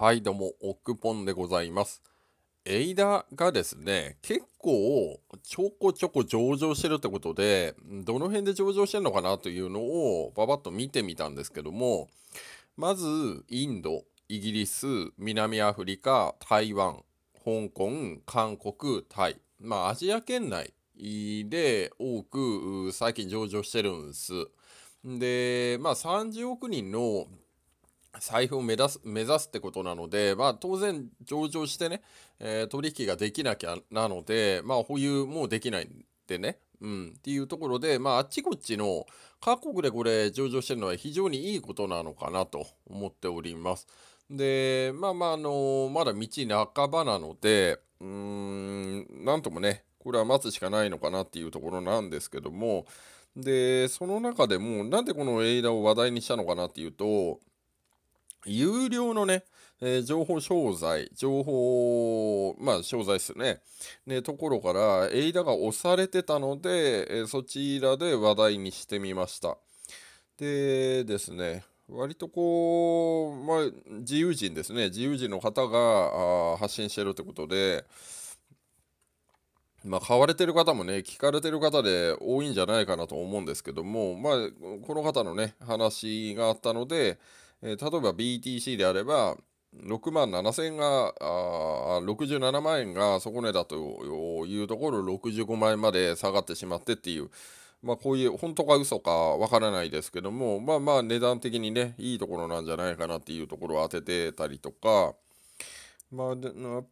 はい、どうも、オックポンでございます。エイダがですね、結構、ちょこちょこ上場してるってことで、どの辺で上場してるのかなというのを、ばばっと見てみたんですけども、まず、インド、イギリス、南アフリカ、台湾、香港、韓国、タイ。まあ、アジア圏内で多く最近上場してるんです。で、まあ、30億人の財布を目指す、目指すってことなので、まあ当然上場してね、えー、取引ができなきゃなので、まあ保有もできないんでね、うん、っていうところで、まあ、あっちこっちの各国でこれ上場してるのは非常にいいことなのかなと思っております。で、まあまあ、あのー、まだ道半ばなので、うーん、なんともね、これは待つしかないのかなっていうところなんですけども、で、その中でも、なんでこの映画を話題にしたのかなっていうと、有料のね、えー、情報商材、情報、まあ、商材ですね。ね、ところから、エイダが押されてたので、えー、そちらで話題にしてみました。でですね、割とこう、まあ、自由人ですね。自由人の方が発信してるってことで、まあ、買われてる方もね、聞かれてる方で多いんじゃないかなと思うんですけども、まあ、この方のね、話があったので、えー、例えば BTC であれば、6万7000円が、あ67万円が底値だというところ、65万円まで下がってしまってっていう、まあ、こういう本当か嘘かわからないですけども、まあまあ値段的にね、いいところなんじゃないかなっていうところを当ててたりとか、まあ、あとは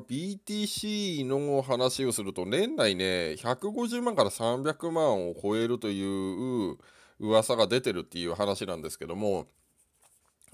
BTC の話をすると年内ね150万から300万を超えるという噂が出てるっていう話なんですけども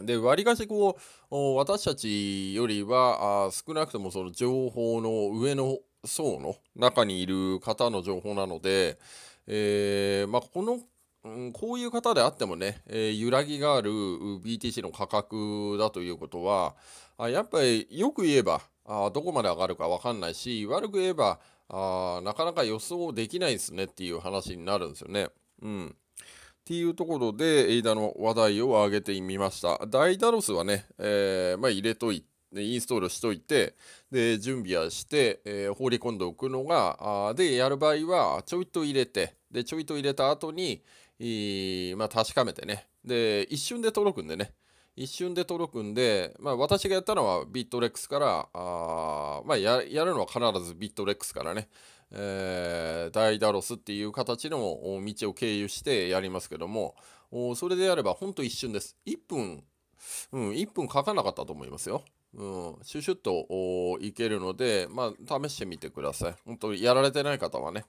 で、割かしこう、私たちよりは、あ少なくともその情報の上の層の中にいる方の情報なので、えー、まあ、このうん、こういう方であってもね、えー、揺らぎがある BTC の価格だということは、あやっぱりよく言えばあどこまで上がるか分かんないし、悪く言えばあなかなか予想できないですねっていう話になるんですよね。うん。っていうところで、エイダの話題を上げてみました。ダイダロスはね、えー、まあ、入れといて、インストールしといて、で、準備はして、えー、放り込んでおくのが、あで、やる場合は、ちょいと入れて、で、ちょいと入れた後に、まあ、確かめてね。で、一瞬で届くんでね。一瞬で届くんで、まあ、私がやったのはビットレックスから、あまあや、やるのは必ずビットレックスからね、えー、ダイダロスっていう形の道を経由してやりますけども、それでやれば本当一瞬です。1分、うん、1分かかなかったと思いますよ。うん、シュシュッといけるので、まあ、試してみてください。本当にやられてない方はね。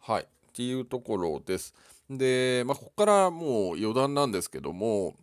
はい。っていうところです。で、まあ、ここからもう余談なんですけども、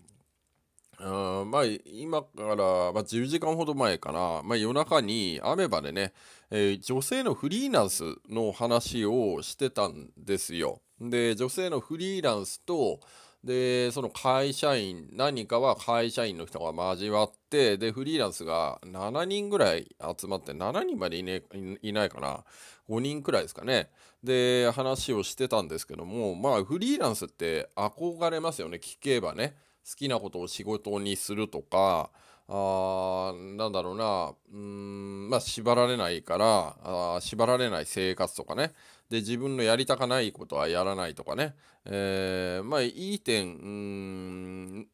まあ、今から、まあ、10時間ほど前から、まあ、夜中に雨バでね、えー、女性のフリーランスの話をしてたんですよ。で女性のフリーランスとでその会社員何かは会社員の人が交わってでフリーランスが7人ぐらい集まって7人までい,、ね、いないかな5人くらいですかねで話をしてたんですけどもまあフリーランスって憧れますよね聞けばね。好きなことを仕事にするとか、あなんだろうな、うん、まあ、縛られないから、あ縛られない生活とかね。で、自分のやりたかないことはやらないとかね。えー、まあ、いい点、うん、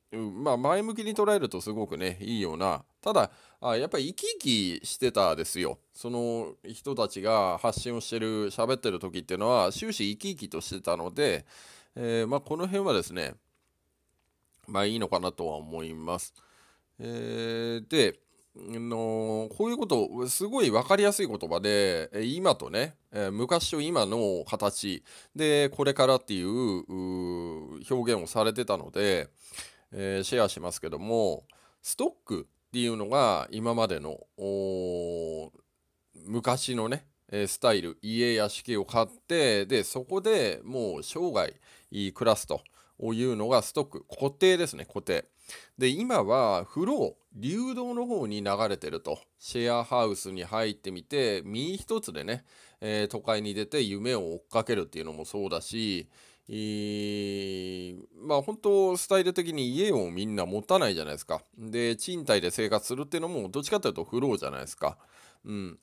まあ、前向きに捉えるとすごくね、いいような。ただ、あやっぱり生き生きしてたですよ。その人たちが発信をしてる、喋ってる時っていうのは、終始生き生きとしてたので、えー、まあ、この辺はですね、まあいいのかなとは思います。えー、で、のこういうことすごい分かりやすい言葉で今とね昔と今の形でこれからっていう表現をされてたので、えー、シェアしますけどもストックっていうのが今までの昔のねスタイル家屋敷を買ってでそこでもう生涯暮らすと。をいうのがストック固定ですね固定で今はフロー流動の方に流れてるとシェアハウスに入ってみて身一つでね、えー、都会に出て夢を追っかけるっていうのもそうだしまあ本当スタイル的に家をみんな持たないじゃないですか。で、賃貸で生活するっていうのもどっちかというとフローじゃないですか。うん。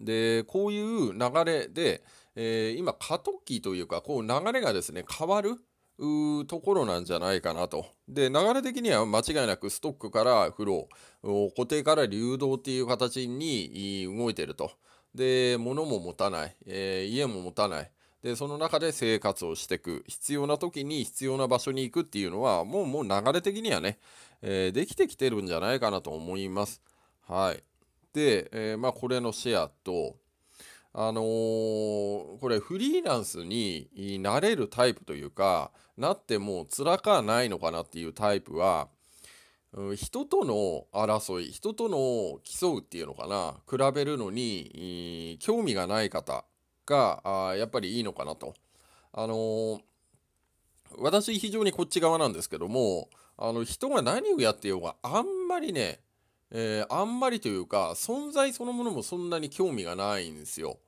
で、こういう流れで、えー、今過渡期というか、こう流れがですね、変わる。うところなんじゃないかなと。で、流れ的には間違いなくストックからフロー、固定から流動っていう形に動いてると。で、物も持たない、えー、家も持たない。で、その中で生活をしていく。必要な時に必要な場所に行くっていうのは、もうもう流れ的にはね、えー、できてきてるんじゃないかなと思います。はい。で、えー、まあこれのシェアと、あのー、これフリーランスになれるタイプというかなっても辛かないのかなっていうタイプは、人との争い人との競うっていうのかな比べるのに興味がない方があやっぱりいいのかなと。あのー、私非常にこっち側なんですけどもあの人が何をやってようがあんまりねえー、あんまりというか、存在そのものもそんなに興味がないんですよ。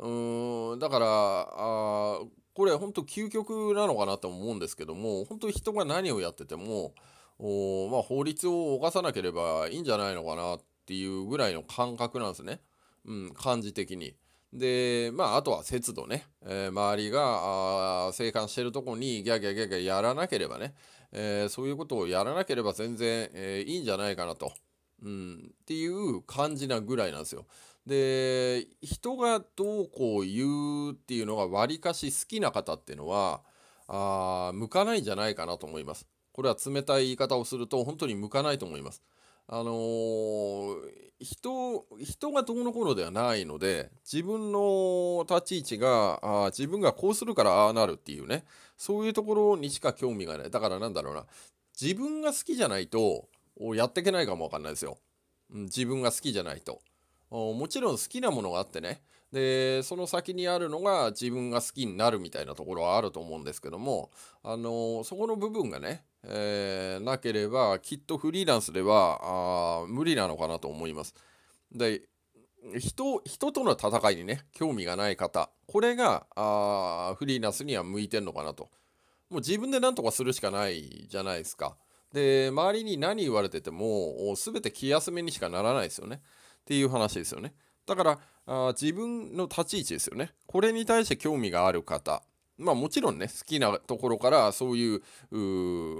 うーん、だから、あこれ本当究極なのかなと思うんですけども、本当人が何をやってても、おまあ、法律を犯さなければいいんじゃないのかなっていうぐらいの感覚なんですね。うん、感じ的に。で、まあ、あとは節度ね。えー、周りが、あ生還してるとこにギャギャギャギャやらなければね、えー、そういうことをやらなければ全然、えー、いいんじゃないかなと。うん、っていう感じなぐらいなんですよ。で人がどうこう言うっていうのがわりかし好きな方っていうのはあ向かないんじゃないかなと思います。これは冷たい言い方をすると本当に向かないと思います。あのー、人人がどうのこうのではないので自分の立ち位置があ自分がこうするからああなるっていうねそういうところにしか興味がないだからなんだろうな自分が好きじゃないとをやっていけないかもわかんないですよ。うん、自分が好きじゃないと。もちろん好きなものがあってね。で、その先にあるのが自分が好きになるみたいなところはあると思うんですけども、あのそこの部分がね、えー、なければ、きっとフリーランスではあ無理なのかなと思います。で、人人との戦いにね、興味がない方、これがあフリーランスには向いてんのかなと。もう自分で何とかするしかないじゃないですか。で、周りに何言われてても、全て気休めにしかならないですよね。っていう話ですよね。だから、あ自分の立ち位置ですよね。これに対して興味がある方。まあもちろんね、好きなところからそういう、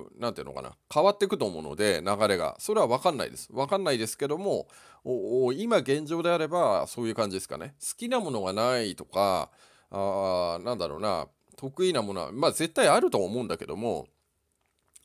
うなんていうのかな、変わっていくと思うので、流れが。それは分かんないです。分かんないですけども、今現状であればそういう感じですかね。好きなものがないとか、あなんだろうな、得意なものは、まあ絶対あると思うんだけども、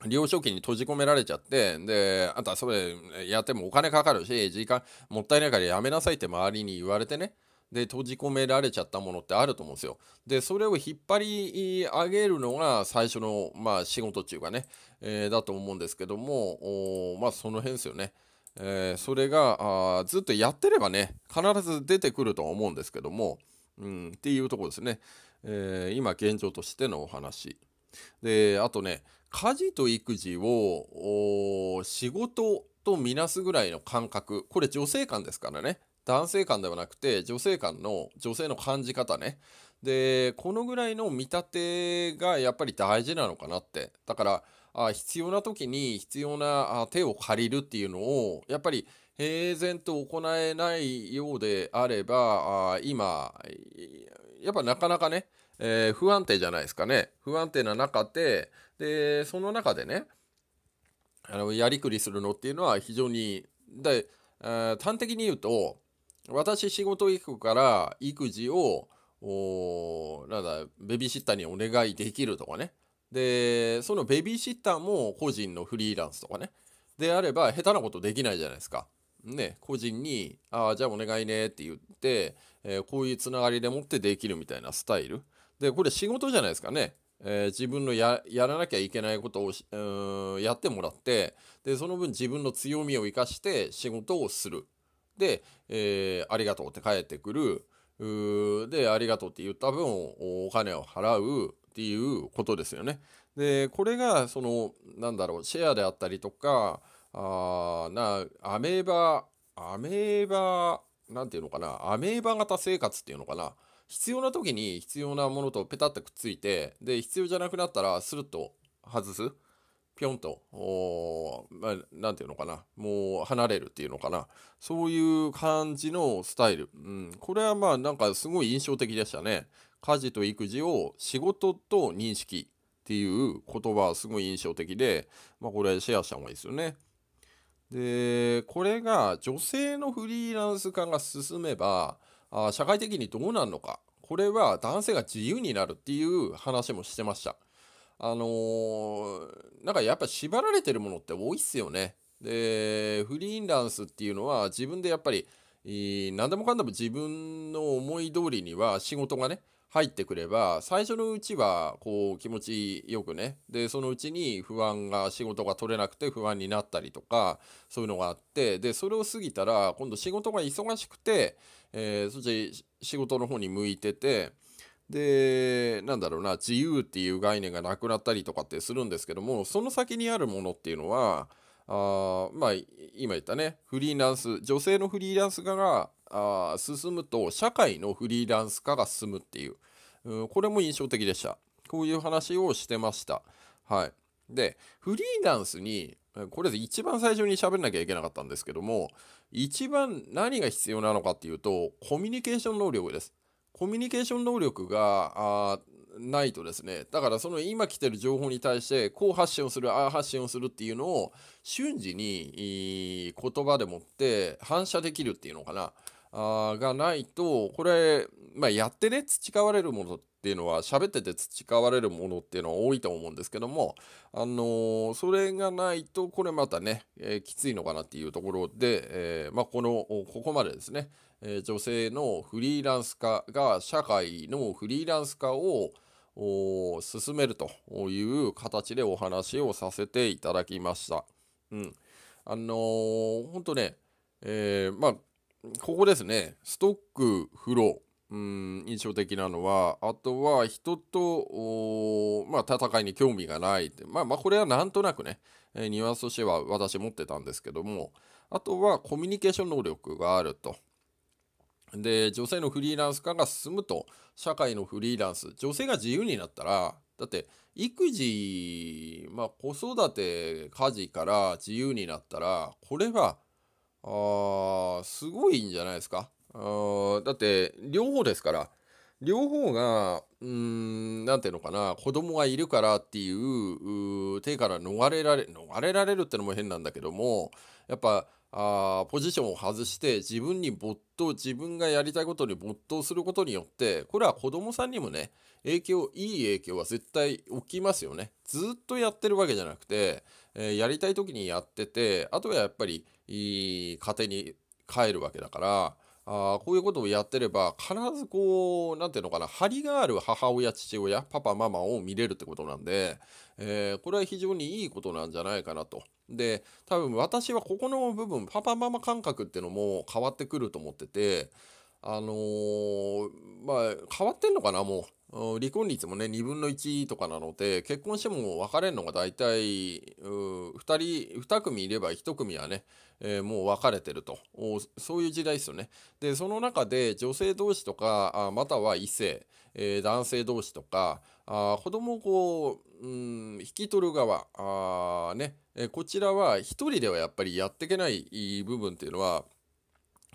領証券に閉じ込められちゃって、で、あとはそれやってもお金かかるし、時間もったいないからやめなさいって周りに言われてね。で閉じ込められちゃったものってあると思うんですよ。でそれを引っ張り上げるのが最初の、まあ、仕事っていうかね、えー、だと思うんですけどもまあその辺ですよね。えー、それがあずっとやってればね必ず出てくるとは思うんですけども、うん、っていうところですね、えー、今現状としてのお話。であとね家事と育児を仕事とみなすぐらいの感覚、これ女性感ですからね。男性感ではなくて女性感の女性の感じ方ね。で、このぐらいの見立てがやっぱり大事なのかなって。だから、あ必要な時に必要な手を借りるっていうのを、やっぱり平然と行えないようであれば、あ今、やっぱなかなかね、えー、不安定じゃないですかね。不安定な中で、で、その中でね、あのやりくりするのっていうのは非常に、で、えー、端的に言うと、私仕事行くから育児を、おなんだ、ベビーシッターにお願いできるとかね。で、そのベビーシッターも個人のフリーランスとかね。であれば、下手なことできないじゃないですか。ね、個人に、ああ、じゃあお願いねって言って、えー、こういうつながりでもってできるみたいなスタイル。で、これ仕事じゃないですかね。えー、自分のやらなきゃいけないことをうんやってもらってでその分自分の強みを生かして仕事をするで、えー、ありがとうって返ってくるでありがとうって言った分お金を払うっていうことですよね。でこれがそのなんだろうシェアであったりとかあなアメーバアメーバなんていうのかなアメーバ型生活っていうのかな必要な時に必要なものとペタッとくっついて、で、必要じゃなくなったら、スルッと外す。ぴょんと、まあ、なんていうのかな、もう離れるっていうのかな、そういう感じのスタイル。うん、これはまあなんかすごい印象的でしたね。家事と育児を仕事と認識っていう言葉はすごい印象的で、まあ、これシェアした方がいいですよね。で、これが女性のフリーランス化が進めば、あ社会的にどうなるのかこれは男性が自由になるっていう話もしてましたあのー、なんかやっぱ縛られてるものって多いっすよねでフリーランスっていうのは自分でやっぱり何でもかんでも自分の思い通りには仕事がね入ってくれば最初のうちはこう気持ちよくねでそのうちに不安が仕事が取れなくて不安になったりとかそういうのがあってでそれを過ぎたら今度仕事が忙しくてえー、そっち仕事の方に向いてて、で、なんだろうな、自由っていう概念がなくなったりとかってするんですけども、その先にあるものっていうのは、あまあ、今言ったね、フリーランス、女性のフリーランス化が進むと、社会のフリーランス化が進むっていう、うん、これも印象的でした。こういう話をしてました。はい。で、フリーランスに、これ一番最初に喋んなきゃいけなかったんですけども、一番何が必要なのかっていうと、コミュニケーション能力です。コミュニケーション能力が、ないとですね、だからその今来てる情報に対して、こう発信をする、ああ発信をするっていうのを、瞬時に言葉でもって反射できるっていうのかな。あがないと、これ、まあ、やってね、培われるものっていうのは喋ってて培われるものっていうのは多いと思うんですけども、あのー、それがないとこれまたね、えー、きついのかなっていうところで、えー、まあ、このここまでですね、え女性のフリーランス化が社会のフリーランス化を進めるという形でお話をさせていただきました。うん、あのー、ほんとね、えまあここですね、ストック、フロー、うん印象的なのはあとは人と、まあ、戦いに興味がないって、まあ、まあこれはなんとなくね、えー、ニュアンスとしては私持ってたんですけどもあとはコミュニケーション能力があると。で女性のフリーランス化が進むと社会のフリーランス女性が自由になったらだって育児、まあ、子育て家事から自由になったらこれはあすごいんじゃないですかあだって両方ですから両方がうんなんていうのかな子供がいるからっていう手から逃れられ逃れられるってのも変なんだけどもやっぱあポジションを外して自分に没頭自分がやりたいことに没頭することによってこれは子供さんにもね影響いい影響は絶対起きますよねずっとやってるわけじゃなくて、えー、やりたい時にやっててあとはやっぱり家庭に帰るわけだから。あこういうことをやってれば必ずこう何て言うのかな張りがある母親父親パパママを見れるってことなんで、えー、これは非常にいいことなんじゃないかなと。で多分私はここの部分パパママ感覚ってのも変わってくると思っててあのー、まあ変わってんのかなもう離婚率もね、2分の1とかなので、結婚しても別れるのが大体、2人、2組いれば1組はね、えー、もう別れてると。そういう時代ですよね。で、その中で女性同士とか、または異性、えー、男性同士とか、あ子供をこう、うん、引き取る側、あね、えー、こちらは1人ではやっぱりやっていけない部分っていうのは、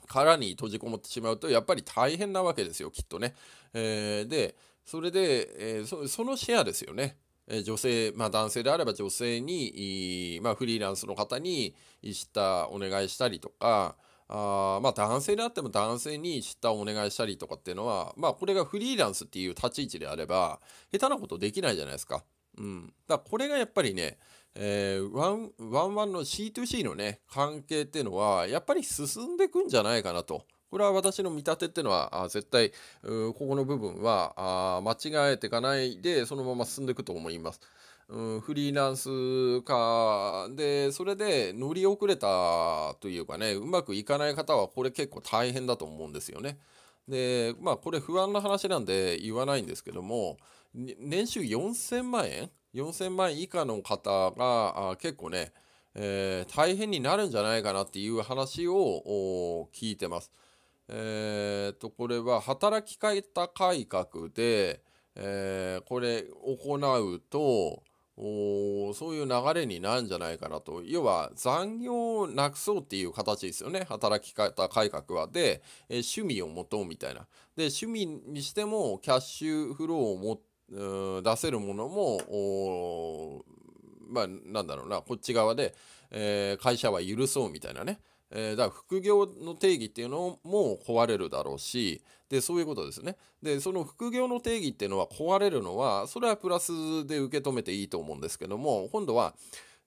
殻に閉じこもってしまうと、やっぱり大変なわけですよ、きっとね。えー、で、それで、えー、そそのシェアですよね。女性、まあ、男性であれば女性に、まあ、フリーランスの方に知ったお願いしたりとか、あまあ、男性であっても男性に知ったお願いしたりとかっていうのは、まあ、これがフリーランスっていう立ち位置であれば、下手なことできないじゃないですか。うん。だこれがやっぱりね、えー、ワン、ワンワンの C2C のね、関係っていうのは、やっぱり進んでいくんじゃないかなと。これは私の見立てっていうのはあ絶対ここの部分はあ間違えていかないでそのまま進んでいくと思います。うん、フリーランス化でそれで乗り遅れたというかねうまくいかない方はこれ結構大変だと思うんですよね。でまあこれ不安な話なんで言わないんですけども年収4000万円4000万円以下の方が結構ね、えー、大変になるんじゃないかなっていう話を聞いてます。えー、っとこれは働き方改革で、えー、これ行うとそういう流れになるんじゃないかなと要は残業をなくそうっていう形ですよね働き方改革はで、えー、趣味を持とうみたいなで趣味にしてもキャッシュフローをも出せるものもまあなんだろうなこっち側で、えー、会社は許そうみたいなねえー、だから副業の定義っていうのも壊れるだろうしでそういうことですねでその副業の定義っていうのは壊れるのはそれはプラスで受け止めていいと思うんですけども今度は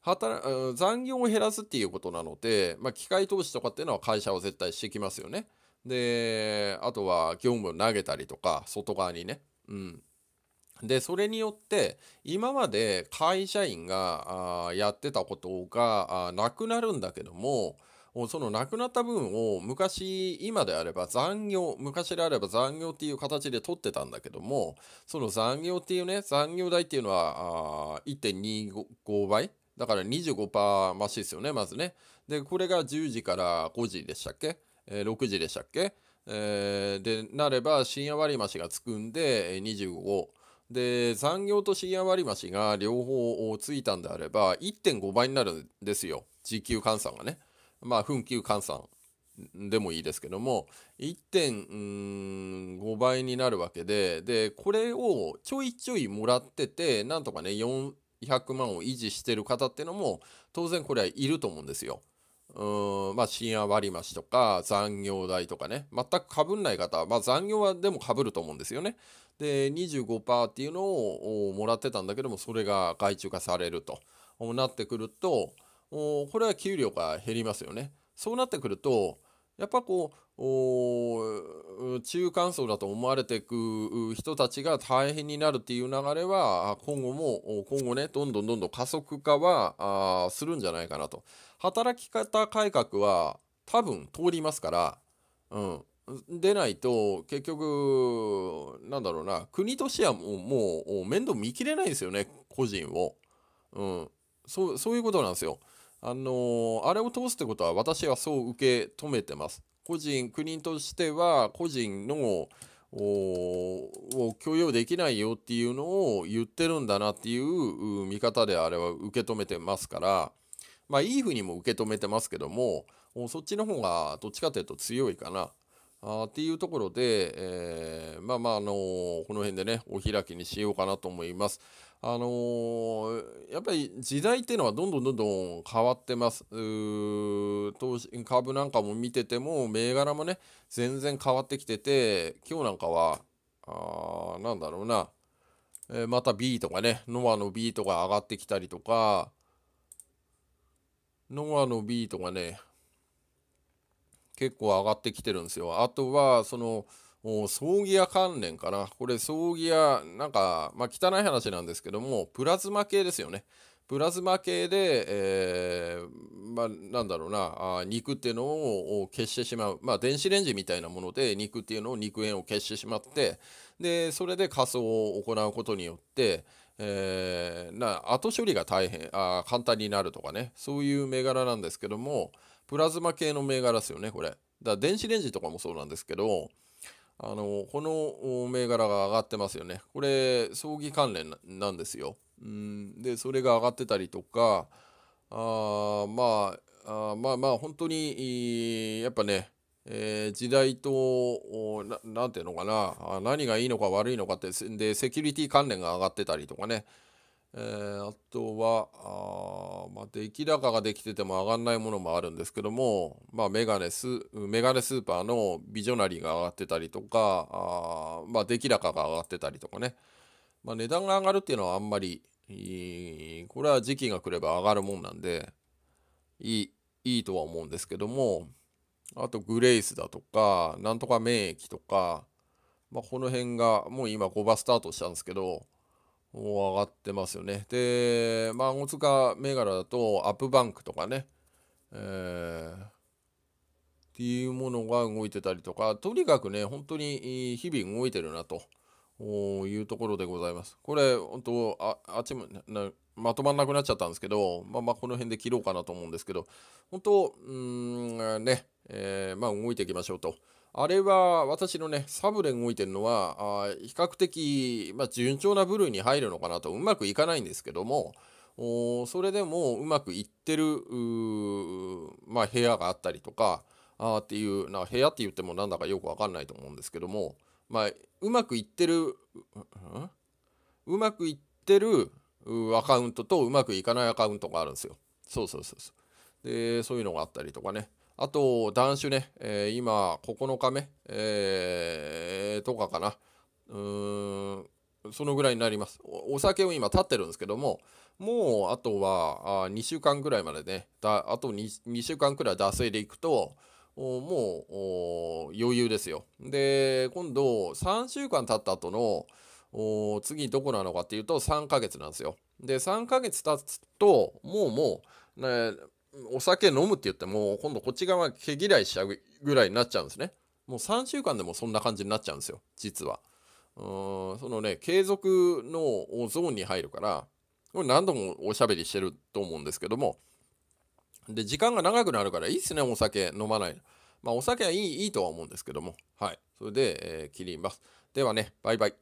働残業を減らすっていうことなので、まあ、機械投資とかっていうのは会社を絶対してきますよねであとは業務を投げたりとか外側にねうんでそれによって今まで会社員がやってたことがなくなるんだけどもそのなくなった分を昔、今であれば残業、昔であれば残業っていう形で取ってたんだけども、その残業っていうね、残業代っていうのは1.25倍だから25%増しですよね、まずね。で、これが10時から5時でしたっけ、えー、?6 時でしたっけ、えー、で、なれば深夜割増がつくんで25。で、残業と深夜割増が両方ついたんであれば1.5倍になるんですよ。時給換算がね。まあ、紛糾換算でもいいですけども、1.5倍になるわけで、で、これをちょいちょいもらってて、なんとかね、400万を維持してる方っていうのも、当然これはいると思うんですよ。うん、まあ、深夜割増とか、残業代とかね、全くかぶんない方は、まあ、残業はでもかぶると思うんですよね。で、25%っていうのをもらってたんだけども、それが外注化されるとなってくると、これは給料が減りますよね。そうなってくると、やっぱこう、中間層だと思われていく人たちが大変になるっていう流れは、今後も、今後ね、どんどんどんどん加速化はするんじゃないかなと。働き方改革は多分通りますから、うん。出ないと、結局、なんだろうな、国としてはもう、もう面倒見きれないですよね、個人を。うん。そう、そういうことなんですよ。あのあれを通すってことは私はそう受け止めてます。個人、国としては個人のを許容できないよっていうのを言ってるんだなっていう見方であれは受け止めてますから、まあいいふうにも受け止めてますけども、そっちの方がどっちかというと強いかな。あっていうところで、えー、まあまあ、あのー、この辺でね、お開きにしようかなと思います。あのー、やっぱり時代っていうのはどんどんどんどん変わってます。投資株なんかも見てても銘柄もね全然変わってきてて今日なんかはあなんだろうな、えー、また B とかねノアの B とか上がってきたりとかノアの B とかね結構上がってきてるんですよ。あとはその葬儀屋関連かな。これ葬儀屋、なんか、まあ、汚い話なんですけども、プラズマ系ですよね。プラズマ系で、えー、まあ、なんだろうな、あ肉っていうのを消してしまう。まあ、電子レンジみたいなもので肉っていうのを肉炎を消してしまって、で、それで火葬を行うことによって、えー、な後処理が大変あ、簡単になるとかね、そういう銘柄なんですけども、プラズマ系の銘柄ですよね、これ。だ電子レンジとかもそうなんですけど、あの、この銘柄が上がってますよね。これ、葬儀関連なんですよ。うん、で、それが上がってたりとか、あまあ、あまあまあ、本当に、やっぱね、えー、時代とな、なんていうのかな、何がいいのか悪いのかって、で、セキュリティ関連が上がってたりとかね、えー、あとは、あまあ、出来高ができてても上がんないものもあるんですけども、まあ、メガネス、メガネスーパーのビジョナリーが上がってたりとか、あまあ、出来高が上がってたりとかね。まあ、値段が上がるっていうのはあんまり、これは時期が来れば上がるもんなんで、いい、いいとは思うんですけども、あとグレイスだとか、なんとか免疫とか、まあ、この辺が、もう今5番スタートしたんですけど、上がってますよね。で、まあ、大塚銘柄だと、アップバンクとかね、えー、っていうものが動いてたりとか、とにかくね、本当に日々動いてるなというところでございます。これ、本当、ああっちもまとまんなくなっちゃったんですけど、まあまあ、この辺で切ろうかなと思うんですけど、本当、うん、ね、えー、まあ、動いていきましょうと。あれは私のね、サブレ動いてるのは、あ比較的、まあ、順調な部類に入るのかなと、うまくいかないんですけども、おそれでもうまくいってる、まあ、部屋があったりとか、あっていうな部屋って言ってもなんだかよくわかんないと思うんですけども、まあ、うまくいってる、うまくいってるアカウントとうまくいかないアカウントがあるんですよ。そうそうそうそう。でそういうのがあったりとかね。あと、断酒ね、えー、今、9日目、えー、とかかな。うーん、そのぐらいになります。お酒を今立ってるんですけども、もうあとはあ2週間ぐらいまでね、だあと 2, 2週間くらい惰性でいくと、もう余裕ですよ。で、今度3週間経った後の、次どこなのかっていうと3ヶ月なんですよ。で、3ヶ月経つと、もうもう、ね、お酒飲むって言っても、今度こっち側は毛嫌いしちゃうぐらいになっちゃうんですね。もう3週間でもそんな感じになっちゃうんですよ、実は。うーん、そのね、継続のゾーンに入るから、これ何度もおしゃべりしてると思うんですけども、で、時間が長くなるからいいっすね、お酒飲まない。まあ、お酒はいい、いいとは思うんですけども、はい。それで、えー、切ります。ではね、バイバイ。